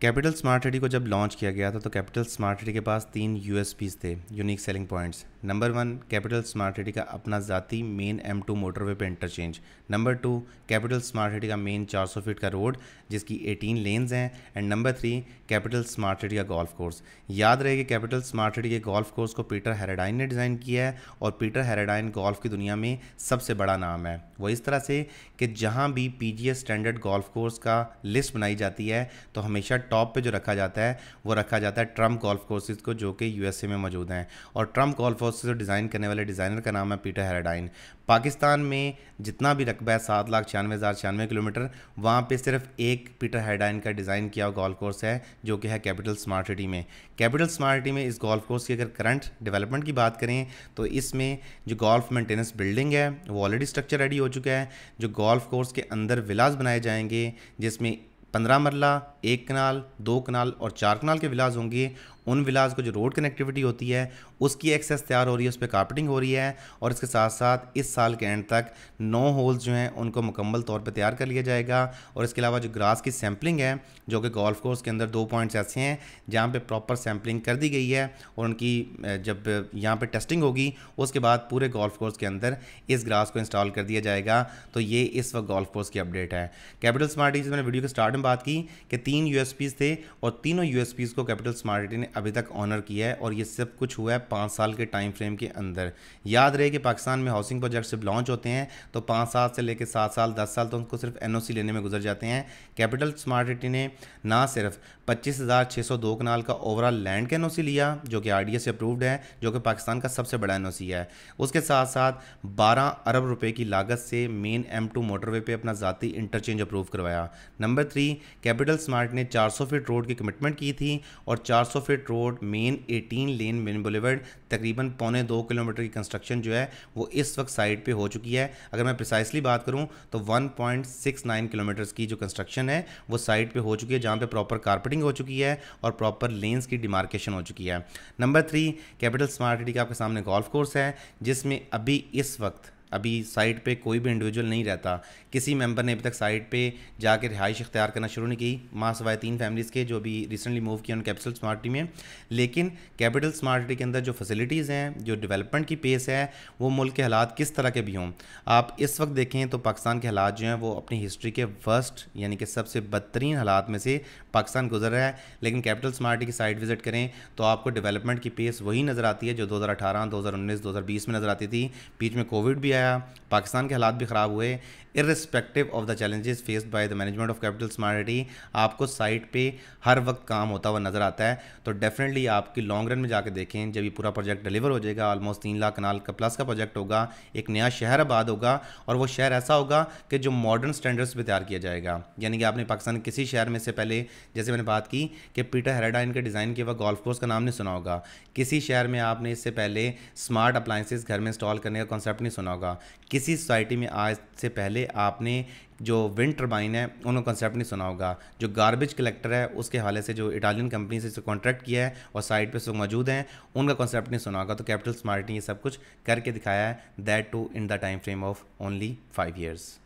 capital smart ready को जब launch किया गया था तो कैपिटल स्मार्ट रेडी के पास तीन यू थे unique selling points number one capital smart city का अपना ज़ाती मेन एम टू मोटरवे पर interchange number two capital smart city का मेन 400 फीट का रोड जिसकी 18 लेन्स हैं and number three capital smart city का गोल्फ कोर्स याद रहे कि कैपिटल स्मार्ट सिटी के गोल्फ कोर्स को पीटर हेराडाइन ने डिज़ाइन किया है और पीटर हेराडाइन गोल्फ की दुनिया में सबसे बड़ा नाम है वो इस तरह से कि जहाँ भी पी स्टैंडर्ड गोल्फ कोर्स का लिस्ट बनाई जाती है तो हमेशा टॉप पर जो रखा जाता है वो रखा जाता है ट्रम्प गोल्फ कोर्सेज को जो कि यू में मौजूद हैं और ट्रम्प गोल्फ से जो डिज़ाइन करने वाले डिज़ाइनर का नाम है पीटर हेराडाइन पाकिस्तान में जितना भी रकबा है सात लाख छियानवे हज़ार छियानवे किलोमीटर वहाँ पे सिर्फ एक पीटर हेराडाइन का डिज़ाइन किया हुआ गोल्फ कोर्स है जो कि है कैपिटल स्मार्ट सिटी में कैपिटल स्मार्ट सिटी में इस गोल्फ कोर्स की अगर करंट डेवलपमेंट की बात करें तो इसमें जो गोल्फ मेंटेनेंस बिल्डिंग है वो ऑलरेडी स्ट्रक्चर रेडी हो चुका है जो गोल्फ कोर्स के अंदर विलास बनाए जाएंगे जिसमें पंद्रह मरला एक कनाल दो कनाल और चार कनाल के विलाज होंगे उन विलाज को जो रोड कनेक्टिविटी होती है उसकी एक्सेस तैयार हो रही है उस पर कार्पेटिंग हो रही है और इसके साथ साथ इस साल के एंड तक नौ होल्स जो हैं उनको मुकम्मल तौर पर तैयार कर लिया जाएगा और इसके अलावा जो ग्रास की सैम्पलिंग है जो कि गोल्फ कोर्स के अंदर दो पॉइंट्स ऐसे हैं जहाँ पर प्रॉपर सैम्पलिंग कर दी गई है और उनकी जब यहाँ पर टेस्टिंग होगी उसके बाद पूरे गोल्फ कोर्स के अंदर इस ग्रास को इंस्टॉल कर दिया जाएगा तो ये इस वक्त गोल्फ कोर्स की अपडेट है कैपिटल स्मार्ट मैंने वीडियो के स्टार्ट में बात की कि तीन यूएसपीज थे और तीनों यूएसपीज को कैपिटल स्मार्ट ने अभी तक ऑनर किया है और ये सब कुछ हुआ है पाँच साल के टाइम फ्रेम के अंदर याद रहे कि पाकिस्तान में हाउसिंग प्रोजेक्ट जब लॉन्च होते हैं तो पाँच साल से लेकर सात साल दस साल तो उनको सिर्फ एन लेने में गुजर जाते हैं कैपिटल स्मार्ट सिटी ने ना सिर्फ पच्चीस हज़ार छः सौ दो कनाल का ओवरऑल लैंड का एन लिया जो कि आर से अप्रूव्ड है जो कि पाकिस्तान का सबसे बड़ा एन है उसके साथ साथ बारह अरब रुपये की लागत से मेन एम टू मोटरवे पे अपना ज़ाती इंटरचेंज अप्रूव करवाया नंबर थ्री कैपिटल स्मार्ट ने 400 फीट रोड की कमिटमेंट की थी और 400 feet road main 18 lane main boulevard तकरीबन पौने दो किलोमीटर की कंस्ट्रक्शन जो है वो इस वक्त साइट पे हो चुकी है अगर मैं प्रिसाइसली बात करूँ तो 1.69 किलोमीटर्स की जो कंस्ट्रक्शन है वो साइट पे हो चुकी है जहाँ पे प्रॉपर कारपेटिंग हो चुकी है और प्रॉपर लेन्स की डिमार्केशन हो चुकी है number three capital smart city का आपके सामने गोल्फ कोर्स है जिसमें अभी इस वक्त अभी साइट पे कोई भी इंडिविजुअल नहीं रहता किसी मेंबर ने अभी तक साइट पे जाकर रिहाइश इख्तियार करना शुरू नहीं की माँ सवाए तीन फैमिलीज़ के जो अभी रिसेंटली मूव किए उन कैपिटल स्मार्ट सिटी में लेकिन कैपिटल स्मार्ट सिटी के अंदर जो फैसिलिटीज़ हैं जो डेवलपमेंट की पेस है वो मुल्क के हालात किस तरह के भी हों आप इस वक्त देखें तो पाकिस्तान के हालात जो हैं वो अपनी हिस्ट्री के वर्स्ट यानी कि सबसे बदतरीन हालात में से पाकिस्तान गुजर रहा है लेकिन कैपिटल स्मार्ट की साइट विज़िट करें तो आपको डेवलपमेंट की पेस वही नज़र आती है जो दो हज़ार अठारह दो हज़ार उन्नीस दो हज़ार बीस में नज़र आती थी बीच में कोविड भी आया पाकिस्तान के हालात भी ख़राब हुए irrespective of the challenges faced by the management of capital smart आपको साइट पे हर वक्त काम होता हुआ नज़र आता है तो डेफिनेटली आपकी लॉन्ग रन में जाके देखें जब ये पूरा प्रोजेक्ट डिलीवर हो जाएगा ऑलमोस्ट तीन लाख कनाल का प्लस का प्रोजेक्ट होगा एक नया शहर आबाद होगा और वो शहर ऐसा होगा कि जो मॉडर्न स्टैंडर्ड्स पर तैयार किया जाएगा यानी कि आपने पाकिस्तान किसी शहर में से पहले जैसे मैंने बात की कि पीटर हेराडा इनके डिज़ाइन के वह गोल्फ कोर्स का नाम नहीं सुना होगा किसी शहर में आपने इससे पहले स्मार्ट अप्लाइंसिस घर में इंस्टॉल करने का कॉन्सेप्ट नहीं सुना होगा होगा किसी सोसाइटी में आज से पहले आपने जो विंड टर्बाइन है उन्होंने कंसेप्ट नहीं सुना होगा जो गार्बेज कलेक्टर है उसके हवाले से जो इटालियन कंपनी से कॉन्ट्रैक्ट किया है और साइट पे मौजूद हैं उनका कॉन्सेप्ट नहीं सुना होगा तो कैपिटल स्मार्ट ने ये सब कुछ करके दिखाया है that to in the time frame of only five years